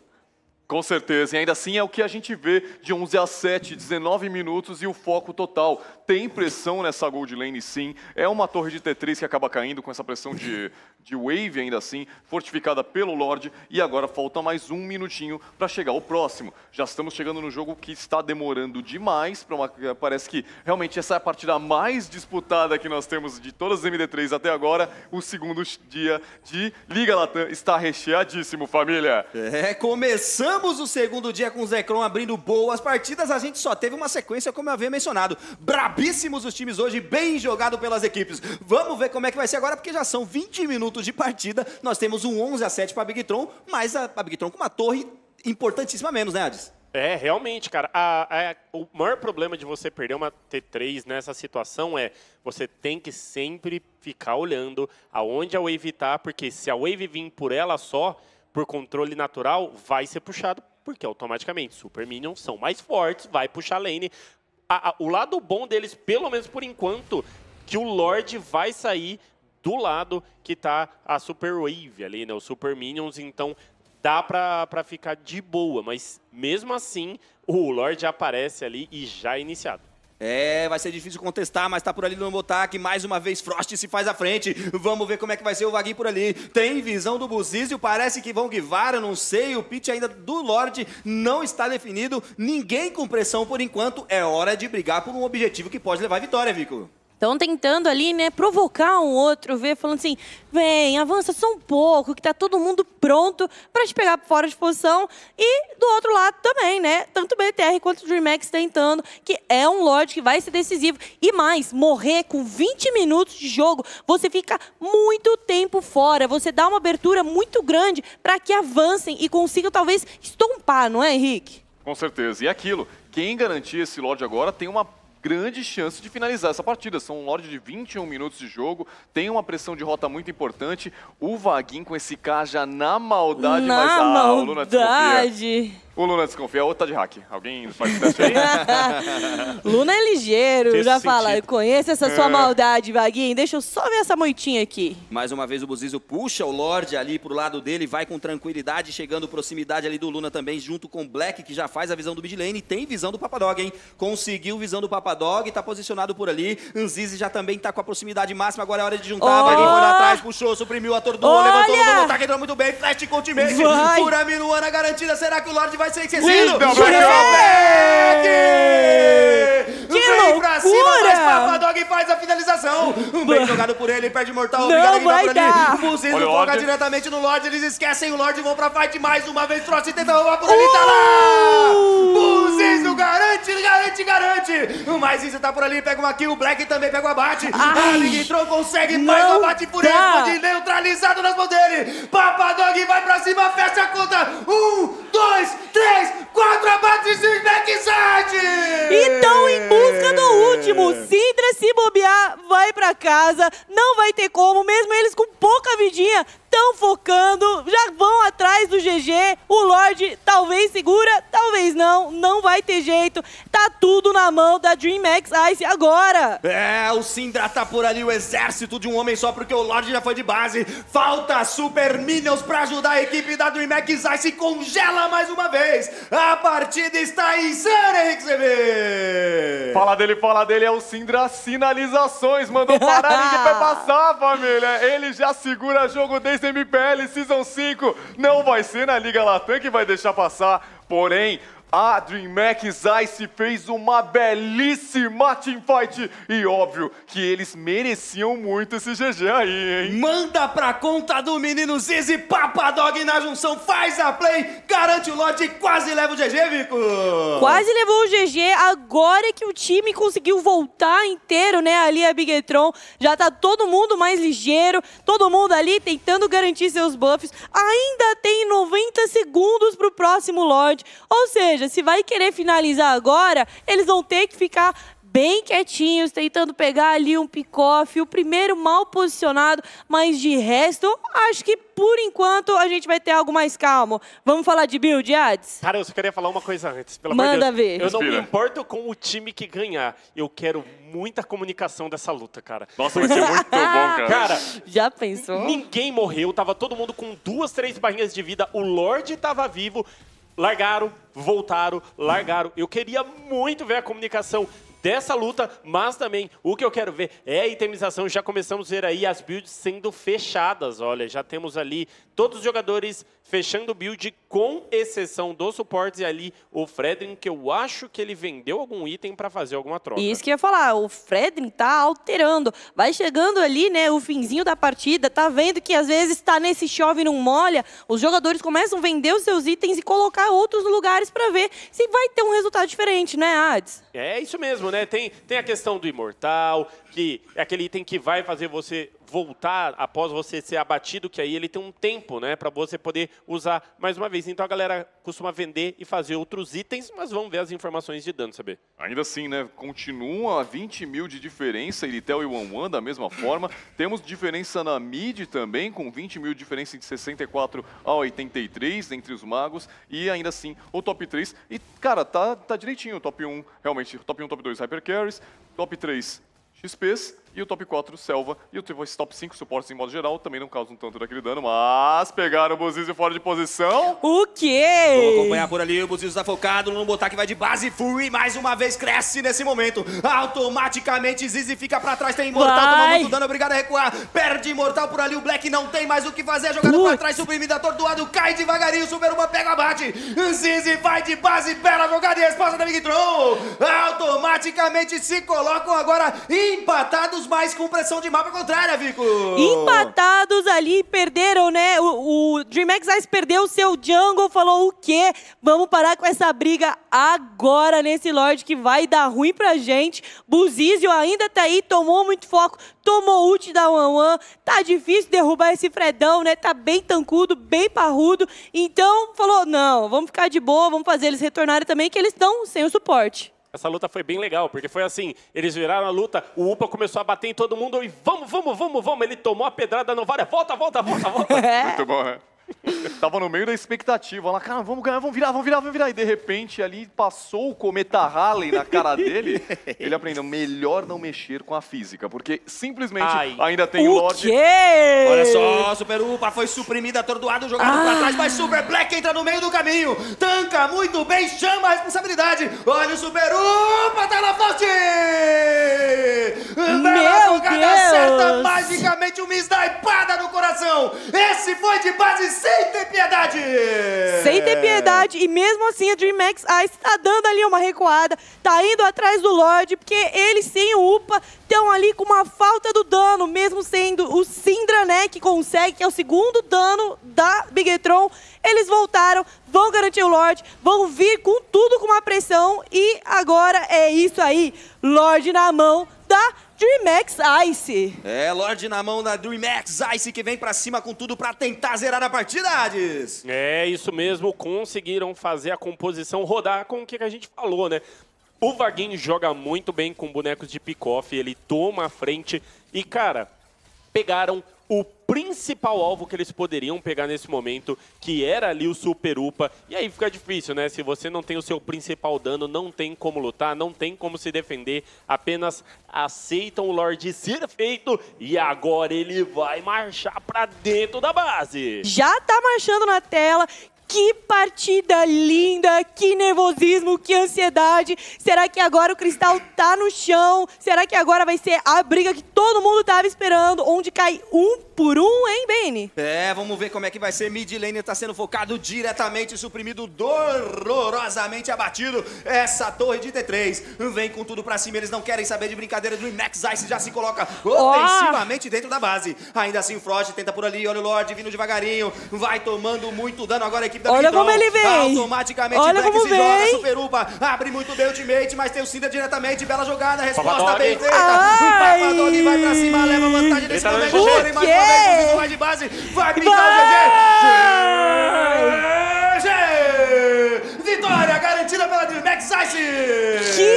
Com certeza, e ainda assim é o que a gente vê de 11 a 7, 19 minutos e o foco total. Tem pressão nessa gold lane sim, é uma torre de T3 que acaba caindo com essa pressão de de Wave, ainda assim, fortificada pelo Lorde. E agora falta mais um minutinho para chegar ao próximo. Já estamos chegando no jogo que está demorando demais. Uma... Parece que realmente essa é a partida mais disputada que nós temos de todas as MD3 até agora. O segundo dia de Liga Latam está recheadíssimo, família. É, começamos o segundo dia com o Zekron abrindo boas partidas. A gente só teve uma sequência, como eu havia mencionado. Brabíssimos os times hoje, bem jogado pelas equipes. Vamos ver como é que vai ser agora, porque já são 20 minutos minutos de partida, nós temos um 11 a 7 para a Big Tron, mas a, a Big Tron com uma torre importantíssima menos, né, Adis? É, realmente, cara. A, a, o maior problema de você perder uma T3 nessa situação é você tem que sempre ficar olhando aonde a wave tá, porque se a wave vir por ela só, por controle natural, vai ser puxado, porque automaticamente super minions são mais fortes, vai puxar lane. A, o lado bom deles, pelo menos por enquanto, que o Lorde vai sair do lado que tá a Super Wave ali, né? Os Super Minions, então dá para ficar de boa, mas mesmo assim o Lorde aparece ali e já é iniciado. É, vai ser difícil contestar, mas tá por ali no Motak. Mais uma vez, Frost se faz à frente. Vamos ver como é que vai ser o Vagui por ali. Tem visão do Buzizio, parece que vão guivar, eu não sei. O pitch ainda do Lorde não está definido. Ninguém com pressão por enquanto. É hora de brigar por um objetivo que pode levar a vitória, Vico. Estão tentando ali, né, provocar um outro, ver, falando assim: vem, avança só um pouco, que tá todo mundo pronto para te pegar fora de posição. E do outro lado também, né? Tanto o BTR quanto o DreamHack tentando, que é um Lorde que vai ser decisivo. E mais, morrer com 20 minutos de jogo, você fica muito tempo fora. Você dá uma abertura muito grande para que avancem e consigam talvez estompar, não é, Henrique? Com certeza. E é aquilo, quem garantir esse Lorde agora tem uma grande chance de finalizar essa partida. São um Lorde de 21 minutos de jogo, tem uma pressão de rota muito importante. O Vaguinho com esse K já na maldade, na mas a maldade. Luna o Luna desconfia, é outro tá de hack. Alguém faz esse teste aí? Luna é ligeiro, já fala, Conheça essa sua é. maldade, Vaguinho, deixa eu só ver essa moitinha aqui. Mais uma vez o Buzizo puxa o Lorde ali pro lado dele, vai com tranquilidade, chegando proximidade ali do Luna também, junto com o Black, que já faz a visão do mid lane. Tem visão do Papadog, hein? Conseguiu visão do Papadog, tá posicionado por ali. Anzizi já também tá com a proximidade máxima, agora é hora de juntar. Oh! Vaguinho foi lá atrás, puxou, suprimiu, do Olha! levantou, levantou, tá entrando muito bem. Flash com o teammate, Fura a garantida, será que o Lorde vai vai ser esquecido. pra cima, mas Papadog faz a finalização. Bem jogado por ele, perde mortal. não vai dar. O Buzizo foca diretamente no Lorde, eles esquecem o Lorde, vão pra fight mais uma vez. Frost tenta roubar por ali, uh! tá lá! Buzizo uh! garante, garante, garante. Mais Zizo tá por ali, pega uma kill, o Black também pega o abate. Ai. A Liga entrou, consegue mais um abate por ele, neutralizado nas mãos dele. Papadog vai pra cima, fecha a conta. Um, dois, três. 3, 4, abates e backside! Então, em busca do último, Sintra se bobear, vai pra casa, não vai ter como, mesmo eles com pouca vidinha, estão focando, já vão atrás do GG. O Lorde talvez segura, talvez não, não vai ter jeito. Tá tudo na mão da Max Ice agora. É, o Sindra tá por ali, o exército de um homem só, porque o Lorde já foi de base. Falta Super Minions pra ajudar a equipe da Max Ice. Congela mais uma vez. A partida está insana, Henrique CB. Fala dele, fala dele, é o Sindra Sinalizações. Mandou parar, ninguém vai passar, família. Ele já segura jogo desse MPL Season 5. Não vai ser na Liga Latam que vai deixar passar. Porém, Adrian Max Ice fez uma belíssima teamfight e óbvio que eles mereciam muito esse GG aí, hein? Manda pra conta do menino Zizi, Papadog na junção, faz a play, garante o lote e quase leva o GG, Vico! Quase levou o GG, agora que o time conseguiu voltar inteiro, né, ali a Bigetron, já tá todo mundo mais ligeiro, todo mundo ali tentando garantir seus buffs, ainda tem 90 segundos pro próximo lote, ou seja, seja, se vai querer finalizar agora, eles vão ter que ficar bem quietinhos, tentando pegar ali um pick-off, o primeiro mal posicionado, mas de resto, acho que por enquanto a gente vai ter algo mais calmo. Vamos falar de build, Ads? Cara, eu só queria falar uma coisa antes, pelo Manda amor de ver. Eu Respira. não me importo com o time que ganhar, eu quero muita comunicação dessa luta, cara. Nossa, vai ser muito bom, cara. Cara, já pensou? Ninguém morreu, tava todo mundo com duas, três barrinhas de vida, o Lorde tava vivo, largaram, voltaram, largaram. Eu queria muito ver a comunicação dessa luta, mas também o que eu quero ver é a itemização. Já começamos a ver aí as builds sendo fechadas. Olha, já temos ali todos os jogadores fechando build, com exceção dos suportes, e ali o Fredrin, que eu acho que ele vendeu algum item para fazer alguma troca. Isso que eu ia falar, o Fredrin tá alterando, vai chegando ali, né, o finzinho da partida, tá vendo que às vezes está nesse chove não molha, os jogadores começam a vender os seus itens e colocar outros lugares para ver se vai ter um resultado diferente, né, Ades? É isso mesmo, né? Tem, tem a questão do imortal, que é aquele item que vai fazer você voltar após você ser abatido, que aí ele tem um tempo, né, para você poder usar mais uma vez. Então a galera costuma vender e fazer outros itens, mas vamos ver as informações de dano, saber. Ainda assim, né, continua a 20 mil de diferença, Iritel e Wanwan da mesma forma. Temos diferença na mid também, com 20 mil de diferença de 64 a 83 entre os magos, e ainda assim o top 3. E, cara, tá, tá direitinho o top 1, realmente, top 1, top 2 Hyper Carries, top 3 XPs, e o top 4, Selva. E o top 5, suportes em modo geral, também não causam tanto daquele dano, mas pegaram o Buzizio fora de posição. O quê? Vou acompanhar por ali, o Buzizio está focado, no botar que vai de base. Fury mais uma vez cresce nesse momento. Automaticamente Zizi fica pra trás, tem Imortal vai. tomando muito dano, obrigado a recuar. Perde Imortal por ali, o Black não tem mais o que fazer, jogando pra trás, suprimido, atordoado, cai devagarinho, uma pega, bate. Zizi vai de base, bela jogada e resposta da Big Troll. Automaticamente se colocam agora empatados empatados, mas com pressão de mapa contrária, Vico! Empatados ali, perderam, né? O, o DreamHack Ice perdeu o seu jungle, falou o quê? Vamos parar com essa briga agora nesse Lorde que vai dar ruim pra gente. Buzizio ainda tá aí, tomou muito foco, tomou ult da Wan Wan. Tá difícil derrubar esse Fredão, né? Tá bem tancudo, bem parrudo. Então, falou, não, vamos ficar de boa, vamos fazer eles retornarem também, que eles estão sem o suporte. Essa luta foi bem legal, porque foi assim, eles viraram a luta, o UPA começou a bater em todo mundo e vamos, vamos, vamos, vamos. Ele tomou a pedrada no varia é, volta, volta, volta, volta. É. Muito bom, né? Tava no meio da expectativa, lá, cara, vamos ganhar, vamos virar, vamos virar, vamos virar. E de repente ali passou o cometa Halley na cara dele. ele aprendeu, melhor não mexer com a física, porque simplesmente Ai. ainda tem o Lorde. Quê? Olha só, Super Upa foi suprimida, atordoado, jogado ah. pra trás, mas ah! Super Black entra no meio do caminho. Tanca muito bem, chama a responsabilidade. Olha o Super Upa, tá na forte meu Deus. certa, magicamente uma snipada no coração. Esse foi de base sem ter piedade! Sem ter piedade, e mesmo assim a DreamHack Ice ah, tá dando ali uma recuada, tá indo atrás do Lorde, porque eles sem o UPA estão ali com uma falta do dano, mesmo sendo o Syndra, né, que consegue, que é o segundo dano da Bigetron. Eles voltaram, vão garantir o Lorde, vão vir com tudo com uma pressão, e agora é isso aí, Lorde na mão da DreamHack Ice. É, Lorde na mão da DreamHack Ice que vem pra cima com tudo pra tentar zerar a partida, Hades. É, isso mesmo. Conseguiram fazer a composição rodar com o que a gente falou, né? O Vaguinho joga muito bem com bonecos de pick-off, ele toma a frente e, cara, pegaram principal alvo que eles poderiam pegar nesse momento, que era ali o Super Upa. E aí fica difícil, né? Se você não tem o seu principal dano, não tem como lutar, não tem como se defender, apenas aceitam o Lorde ser feito e agora ele vai marchar para dentro da base. Já tá marchando na tela. Que partida linda, que nervosismo, que ansiedade. Será que agora o cristal tá no chão? Será que agora vai ser a briga que todo mundo tava esperando, onde cai um por um, hein, Bane? É, vamos ver como é que vai ser. Mid tá sendo focado diretamente, suprimido dolorosamente abatido. Essa torre de T3 vem com tudo pra cima, eles não querem saber de brincadeira do Inex Ice já se coloca ofensivamente oh. dentro da base. Ainda assim, Frost tenta por ali, olha o Lorde vindo devagarinho, vai tomando muito dano agora a equipe Olha como ele vem. Automaticamente Olha Black como se vem. joga, Super abre muito bem o ultimate, mas tem o Cinda diretamente, bela jogada, resposta bem feita. O Papadone vai pra cima, leva vantagem nesse tá momento. o mais uma vez, vai de base, vai brincar o GG. GG! Vitória garantida pela DreamHack Size! Que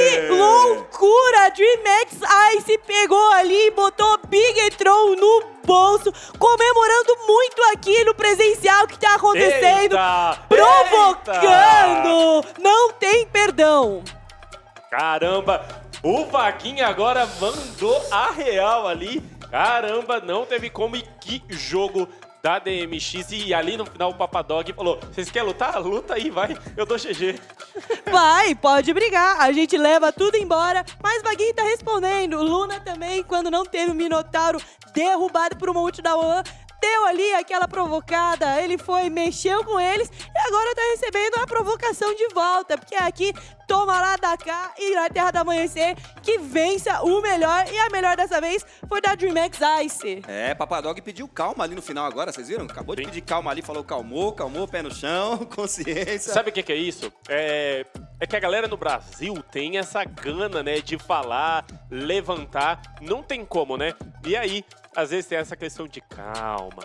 Dreamx Ice pegou ali e botou Big Tron no bolso, comemorando muito aqui no presencial que tá acontecendo, eita, provocando! Eita. Não tem perdão! Caramba, o Vaquinha agora mandou a real ali. Caramba, não teve como e que jogo da DMX e ali no final o Papadog falou: vocês querem lutar? Luta aí, vai, eu dou GG. Vai, pode brigar, a gente leva tudo embora, mas Vaguinho tá respondendo. Luna também, quando não teve o Minotauro derrubado por um monte da One, deu ali aquela provocada, ele foi, mexeu com eles e agora tá recebendo a provocação de volta, porque aqui lá da cá e na Terra do Amanhecer que vença o melhor e a melhor dessa vez foi da Dreamx Ice. É, Papadog pediu calma ali no final agora, vocês viram? Acabou de pedir calma ali, falou calmou, calmou, pé no chão, consciência. Sabe o que, que é isso? É, é que a galera no Brasil tem essa gana, né, de falar, levantar, não tem como, né? E aí, às vezes tem essa questão de calma,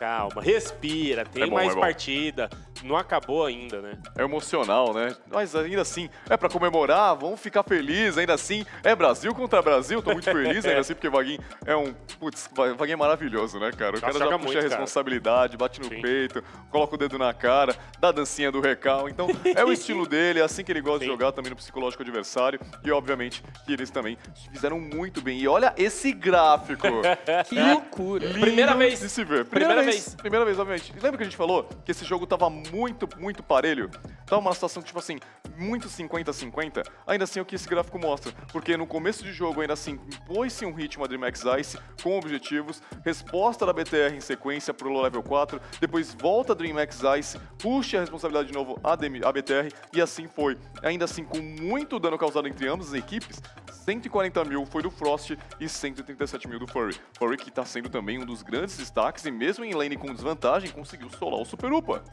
Calma, respira, tem é bom, mais é partida. Não acabou ainda, né? É emocional, né? Mas ainda assim, é para comemorar, vamos ficar felizes, ainda assim. É Brasil contra Brasil, tô muito feliz ainda assim, porque o Vaguinho é um. Putz, Vaguinho é maravilhoso, né, cara? O Nossa, cara já puxa muito, a responsabilidade, cara. bate no Sim. peito, coloca o dedo na cara, dá a dancinha do recal. Então, é o estilo dele, é assim que ele gosta Sim. de jogar também no psicológico adversário. E, obviamente, que eles também fizeram muito bem. E olha esse gráfico. que loucura. Primeira vez. De se ver. Primeira, Primeira vez vez. Primeira vez, obviamente. Lembra que a gente falou que esse jogo tava muito, muito parelho? Tava uma situação, tipo assim, muito 50-50. Ainda assim, é o que esse gráfico mostra. Porque no começo de jogo, ainda assim, impôs-se um ritmo a DreamHack Ice com objetivos, resposta da BTR em sequência pro level 4, depois volta a DreamHack Ice, puxa a responsabilidade de novo a, DM, a BTR, e assim foi. Ainda assim, com muito dano causado entre ambas as equipes, 140 mil foi do Frost e 137 mil do Furry. Furry que está sendo também um dos grandes destaques e mesmo em lane com desvantagem conseguiu solar o Super Upa.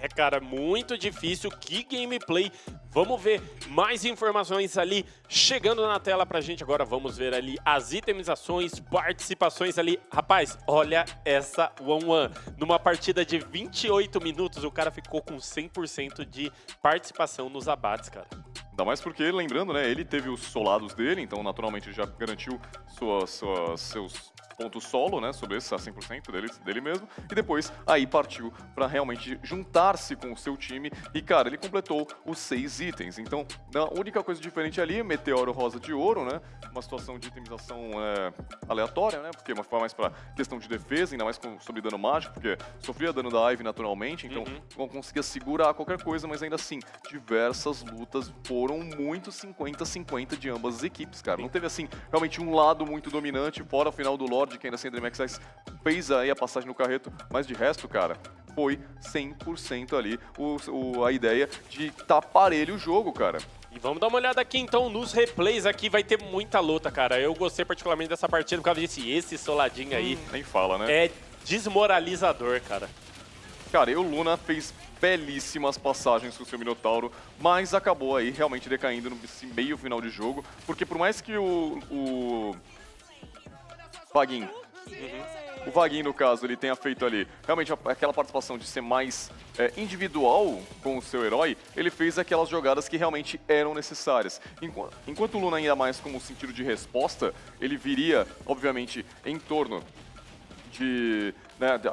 É, cara, muito difícil. Que gameplay. Vamos ver mais informações ali chegando na tela pra gente. Agora vamos ver ali as itemizações, participações ali. Rapaz, olha essa 1-1. Numa partida de 28 minutos, o cara ficou com 100% de participação nos abates, cara. Ainda mais porque, lembrando, né, ele teve os solados dele, então naturalmente já garantiu sua, sua, seus ponto solo, né, sobre esse 100% dele, dele mesmo, e depois aí partiu para realmente juntar-se com o seu time, e cara, ele completou os seis itens, então a única coisa diferente ali, meteoro rosa de ouro, né, uma situação de itemização é, aleatória, né, porque foi mais para questão de defesa, ainda mais com, sobre dano mágico, porque sofria dano da Ivy naturalmente, então uhum. não conseguia segurar qualquer coisa, mas ainda assim, diversas lutas foram muito 50-50 de ambas as equipes, cara, Sim. não teve assim, realmente um lado muito dominante, fora o final do lore, de ainda sem Dream Access fez aí a passagem no carreto, mas de resto, cara, foi 100% ali o, o, a ideia de tá parelho o jogo, cara. E vamos dar uma olhada aqui então nos replays aqui, vai ter muita luta, cara. Eu gostei particularmente dessa partida por causa disso. esse soladinho aí... Hum, nem fala, né? É desmoralizador, cara. Cara, e o Luna fez belíssimas passagens com o seu Minotauro, mas acabou aí realmente decaindo no meio final de jogo, porque por mais que o, o Vaguinho. Uhum. O Vaguinho, no caso, ele tenha feito ali realmente aquela participação de ser mais é, individual com o seu herói, ele fez aquelas jogadas que realmente eram necessárias. Enquanto, enquanto o Luna, ainda mais como sentido de resposta, ele viria, obviamente, em torno de, né, de,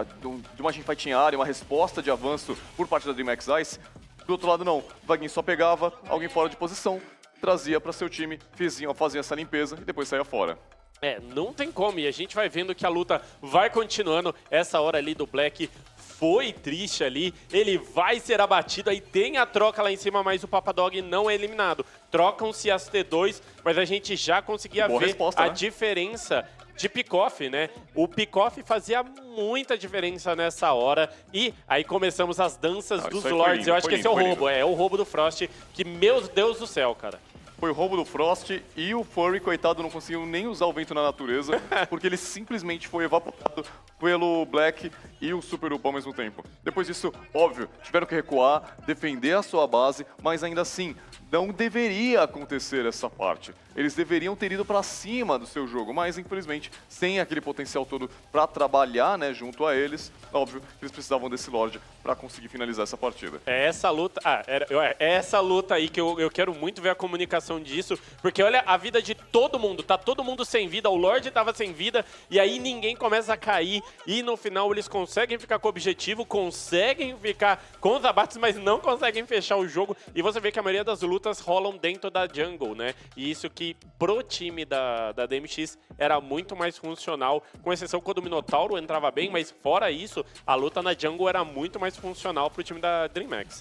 de uma teamfight em área, uma resposta de avanço por parte da DreamX Ice. Do outro lado, não. O Vaguinho só pegava alguém fora de posição, trazia para seu time, fazia, fazia essa limpeza e depois saía fora. É, não tem como. E a gente vai vendo que a luta vai continuando. Essa hora ali do Black foi triste ali. Ele vai ser abatido. Aí tem a troca lá em cima, mas o Papadog não é eliminado. Trocam-se as T2, mas a gente já conseguia Boa ver resposta, a né? diferença de pick-off, né? O pick-off fazia muita diferença nessa hora. E aí começamos as danças não, dos é Lords. Eu acho que esse é o roubo. É, é o roubo do Frost, que, meu Deus do céu, cara foi o roubo do Frost e o Furry, coitado, não conseguiu nem usar o vento na natureza, porque ele simplesmente foi evaporado pelo Black e o Super Up ao mesmo tempo. Depois disso, óbvio, tiveram que recuar, defender a sua base, mas ainda assim, não deveria acontecer essa parte. Eles deveriam ter ido para cima do seu jogo, mas infelizmente, sem aquele potencial todo para trabalhar né, junto a eles, óbvio, que eles precisavam desse Lorde para conseguir finalizar essa partida. É essa luta, ah, era, é essa luta aí que eu, eu quero muito ver a comunicação disso, porque olha a vida de todo mundo, tá todo mundo sem vida, o Lorde tava sem vida, e aí ninguém começa a cair, e no final eles conseguem ficar com o objetivo, conseguem ficar com os abates, mas não conseguem fechar o jogo, e você vê que a maioria das lutas rolam dentro da jungle, né? E isso que que pro time da, da DMX era muito mais funcional, com exceção quando o Minotauro entrava bem, mas fora isso, a luta na jungle era muito mais funcional pro time da DreamHack.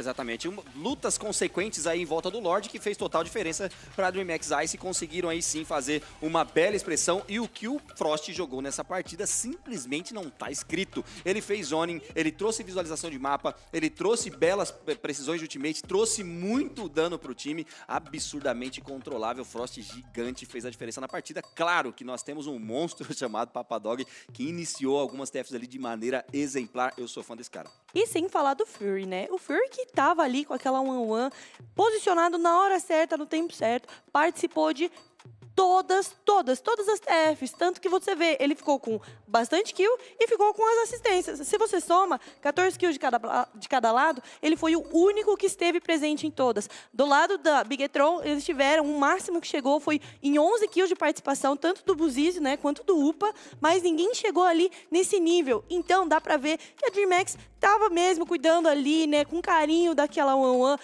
Exatamente. Lutas consequentes aí em volta do Lorde que fez total diferença para DreamHack Ice conseguiram aí sim fazer uma bela expressão e o que o Frost jogou nessa partida simplesmente não está escrito. Ele fez zoning, ele trouxe visualização de mapa, ele trouxe belas precisões de ultimate, trouxe muito dano para o time, absurdamente controlável. Frost gigante fez a diferença na partida. Claro que nós temos um monstro chamado Papadog que iniciou algumas TFs ali de maneira exemplar. Eu sou fã desse cara. E sem falar do Fury, né? O Fury que estava ali com aquela one-one, posicionado na hora certa, no tempo certo, participou de todas, todas, todas as TFs. Tanto que você vê, ele ficou com bastante kill e ficou com as assistências. Se você soma 14 kills de cada, de cada lado, ele foi o único que esteve presente em todas. Do lado da Bigetron, eles tiveram, o máximo que chegou foi em 11 kills de participação, tanto do Buzizio, né, quanto do UPA, mas ninguém chegou ali nesse nível. Então, dá pra ver que a Dreamx estava mesmo cuidando ali, né, com carinho daquela one-one,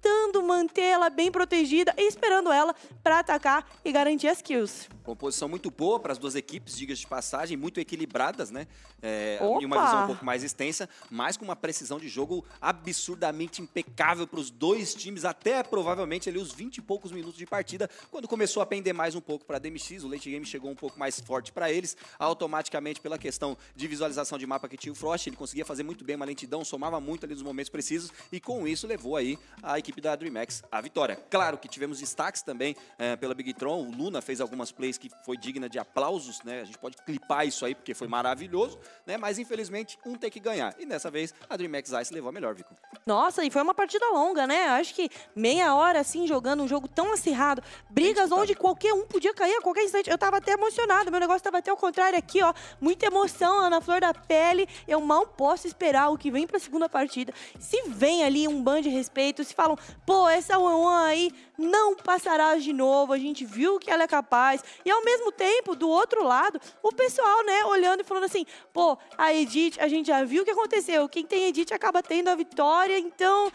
tentando mantê-la bem protegida e esperando ela para atacar e garantir as kills. Composição muito boa para as duas equipes, digas de passagem, muito equilibradas, né? É, e uma visão um pouco mais extensa, mas com uma precisão de jogo absurdamente impecável para os dois times, até provavelmente ali os 20 e poucos minutos de partida, quando começou a pender mais um pouco para a DMX, o late game chegou um pouco mais forte para eles, automaticamente pela questão de visualização de mapa que tinha o Frost, ele conseguia fazer muito bem uma lentidão, somava muito ali nos momentos precisos, e com isso levou aí a equipe equipe da DreamX a vitória. Claro que tivemos destaques também é, pela Big Tron, o Luna fez algumas plays que foi digna de aplausos, né? A gente pode clipar isso aí porque foi maravilhoso, né? Mas infelizmente um tem que ganhar. E dessa vez a DreamX Ice levou a melhor, Vico. Nossa, e foi uma partida longa, né? Acho que meia hora assim jogando um jogo tão acirrado, brigas onde qualquer um podia cair a qualquer instante. Eu tava até emocionado, meu negócio tava até ao contrário aqui, ó. Muita emoção, na Flor da Pele. Eu mal posso esperar o que vem pra segunda partida. Se vem ali um ban de respeito, se falam pô, essa Juan aí não passará de novo, a gente viu que ela é capaz. E ao mesmo tempo, do outro lado, o pessoal, né, olhando e falando assim, pô, a Edith, a gente já viu o que aconteceu, quem tem Edith acaba tendo a vitória, então...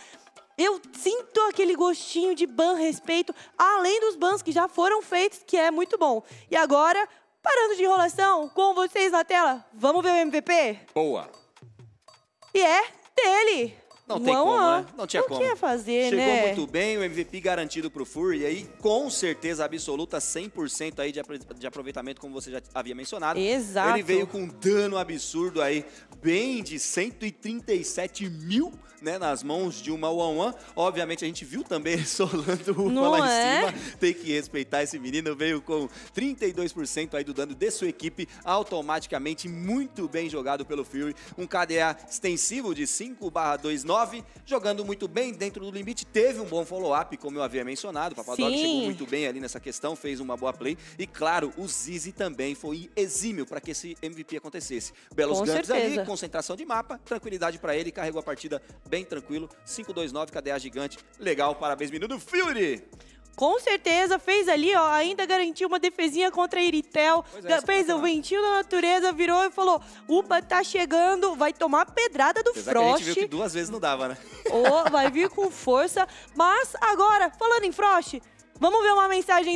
Eu sinto aquele gostinho de ban respeito, além dos bans que já foram feitos, que é muito bom. E agora, parando de enrolação, com vocês na tela, vamos ver o MVP? Boa! E é dele! Não tem como, né? Não tinha não como. Tinha fazer, Chegou né? muito bem, o MVP garantido pro Fury e aí com certeza absoluta, 100% aí de, de aproveitamento, como você já havia mencionado. Exato. Ele veio com um dano absurdo aí, bem de 137 mil né, nas mãos de uma Wan Wan. Obviamente, a gente viu também solando o lá é? em cima. Tem que respeitar esse menino. Veio com 32% aí do dano de sua equipe. Automaticamente, muito bem jogado pelo Fury. Um KDA extensivo de 5 barra 2,9. 9, jogando muito bem dentro do limite, teve um bom follow-up, como eu havia mencionado. O chegou muito bem ali nessa questão, fez uma boa play. E claro, o Zizi também foi exímio para que esse MVP acontecesse. Belos Com ganhos ali, concentração de mapa, tranquilidade para ele, carregou a partida bem tranquilo. 5-2-9, KDA gigante. Legal, parabéns, menino Fury! com certeza fez ali, ó, ainda garantiu uma defesinha contra a Iritel, é, fez o ventinho da natureza, virou e falou: Upa, tá chegando, vai tomar pedrada do Apesar Frost. Que a gente viu que duas vezes não dava, né? vai vir com força. Mas agora, falando em Frost, vamos ver uma mensagem